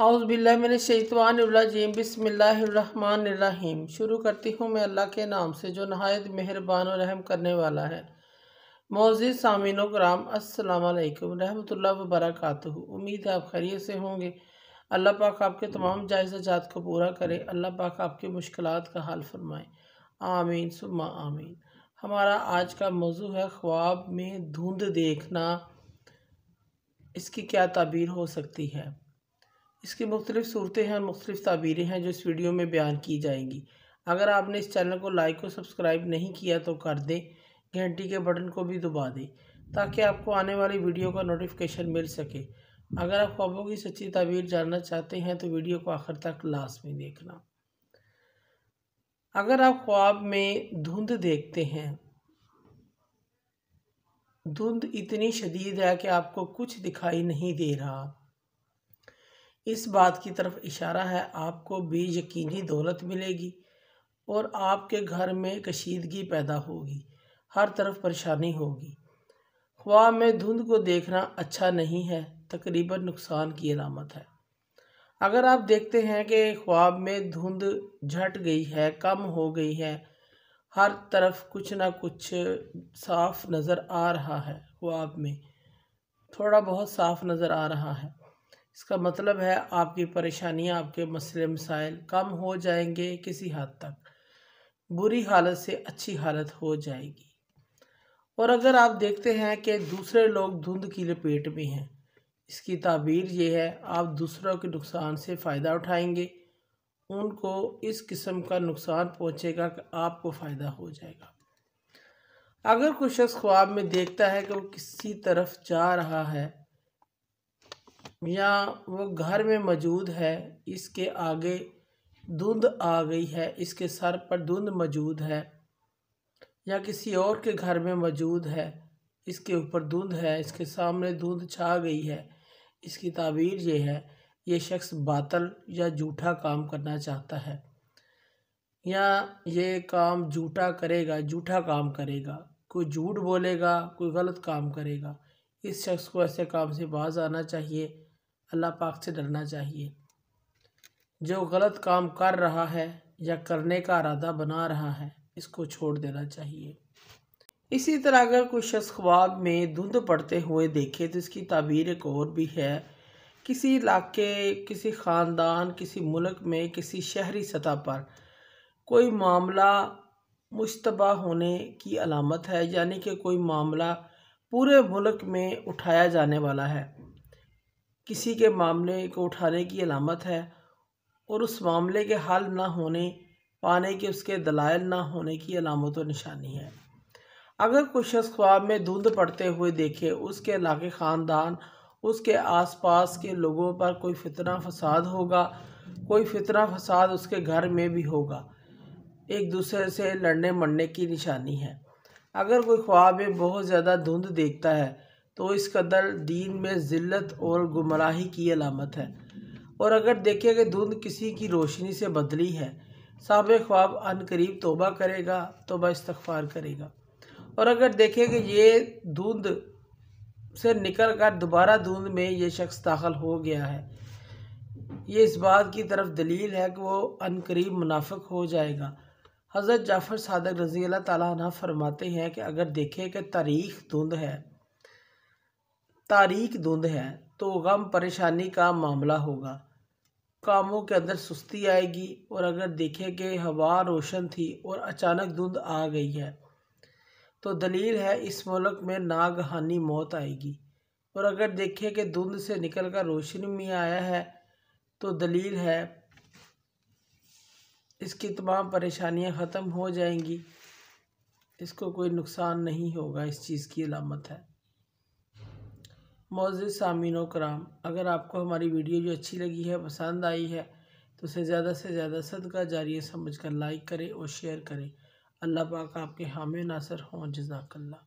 आउज़बिल्लाशवानजीम बसमीम शुरू करती हूँ मैं अल्लाह के नाम से जो नहायत मेहरबान और रहम करने वाला है मोजि सामिन कराम असलकम रहमतुल्ला वबरकत उम्मीद है आप खैरियत से होंगे अल्लाह पाक आपके तमाम जायजात को पूरा करे अल्लाह पाक आपकी मुश्किल का हाल फरमाए आमीन सुम्मा आमीन हमारा आज का मौजू है ख्वाब में धुंध देखना इसकी क्या तबीर हो सकती है इसकी मुख्तलिफ़ सूरतें हैं और मुख्तलिफ़ तबीरें हैं जो इस वीडियो में बयान की जाएंगी अगर आपने इस चैनल को लाइक और सब्सक्राइब नहीं किया तो कर दें घंटी के बटन को भी दबा दें ताकि आपको आने वाली वीडियो का नोटिफिकेशन मिल सके अगर आप ख्वाबों की सच्ची तबीर जानना चाहते हैं तो वीडियो को आखिर तक लाजमी देखना अगर आप ख्वाब में धुंध देखते हैं धुंध इतनी शदीद है कि आपको कुछ दिखाई नहीं दे रहा इस बात की तरफ इशारा है आपको यकीनी दौलत मिलेगी और आपके घर में कशीदगी पैदा होगी हर तरफ परेशानी होगी ख्वाब में धुंध को देखना अच्छा नहीं है तकरीबन नुकसान की अलामत है अगर आप देखते हैं कि ख्वाब में धुंध झट गई है कम हो गई है हर तरफ कुछ ना कुछ साफ नज़र आ रहा है ख्वाब में थोड़ा बहुत साफ नज़र आ रहा है इसका मतलब है आपकी परेशानियां आपके मसले मसाइल कम हो जाएंगे किसी हद तक बुरी हालत से अच्छी हालत हो जाएगी और अगर आप देखते हैं कि दूसरे लोग धुंध की लपेट में हैं इसकी ताबीर ये है आप दूसरों के नुकसान से फ़ायदा उठाएंगे उनको इस किस्म का नुकसान पहुँचेगा कि आपको फ़ायदा हो जाएगा अगर कोई शख्स ख्वाब में देखता है कि वो किसी तरफ जा रहा है या वो घर में मौजूद है इसके आगे धुंध आ गई है इसके सर पर धुंध मौजूद है या किसी और के घर में मौजूद है इसके ऊपर धुंध है इसके सामने धुंध छा गई है इसकी ताबीर ये है ये शख्स बातल या झूठा काम करना चाहता है या ये काम झूठा करेगा झूठा काम करेगा कोई झूठ बोलेगा कोई गलत काम करेगा इस शख्स को ऐसे काम से बाज आना चाहिए अल्लाह पाक से डरना चाहिए जो गलत काम कर रहा है या करने का इरादा बना रहा है इसको छोड़ देना चाहिए इसी तरह अगर कोई शख्स ख्वाब में धुंध पड़ते हुए देखे तो इसकी ताबीर एक और भी है किसी इलाके किसी ख़ानदान किसी मुल्क में किसी शहरी सतह पर कोई मामला मुशतबा होने की अलामत है यानी कि कोई मामला पूरे मुल्क में उठाया जाने वाला है किसी के मामले को उठाने की अलामत है और उस मामले के हल ना होने पाने के उसके दलायल ना होने की अलामत और निशानी है अगर कोई शख्स ख्वाब में धुंध पड़ते हुए देखे उसके इलाके ख़ानदान उसके आस पास के लोगों पर कोई फितना फसाद होगा कोई फितना फसाद उसके घर में भी होगा एक दूसरे से लड़ने मरने की निशानी है अगर कोई ख्वाब में बहुत ज़्यादा धुंध देखता है तो इसका दर दीन में ज़िल्त और गुमराही की अलामत है और अगर देखे कि धुंध किसी की रोशनी से बदली है साब ख्वाब अन करीब तोबा करेगा तोबा इस्तफार करेगा और अगर देखे कि ये धुंध से निकल कर दोबारा धुंध में ये शख्स दाखिल हो गया है ये इस बात की तरफ दलील है कि वो अन करीब मुनाफिक हो जाएगा हज़रत जाफ़र सदक रज़ी अल्लाह ताला फरमाते हैं कि अगर देखे कि तारीख धुंध है तारीख धुंध है तो गम परेशानी का मामला होगा कामों के अंदर सुस्ती आएगी और अगर देखें कि हवा रोशन थी और अचानक धुंध आ गई है तो दलील है इस मुल्क में नागहानी मौत आएगी और अगर देखें कि धुंध से निकल कर रोशनी में आया है तो दलील है इसकी तमाम परेशानियां ख़त्म हो जाएंगी इसको कोई नुकसान नहीं होगा इस चीज़ की अलामत है मोज़ सामिन कराम अगर आपको हमारी वीडियो जो अच्छी लगी है पसंद आई है तो उसे ज़्यादा से ज़्यादा सदका जारी समझ कर लाइक करें और शेयर करें अल्लाह पाक आपके हामी नासर हों जजाकल्ला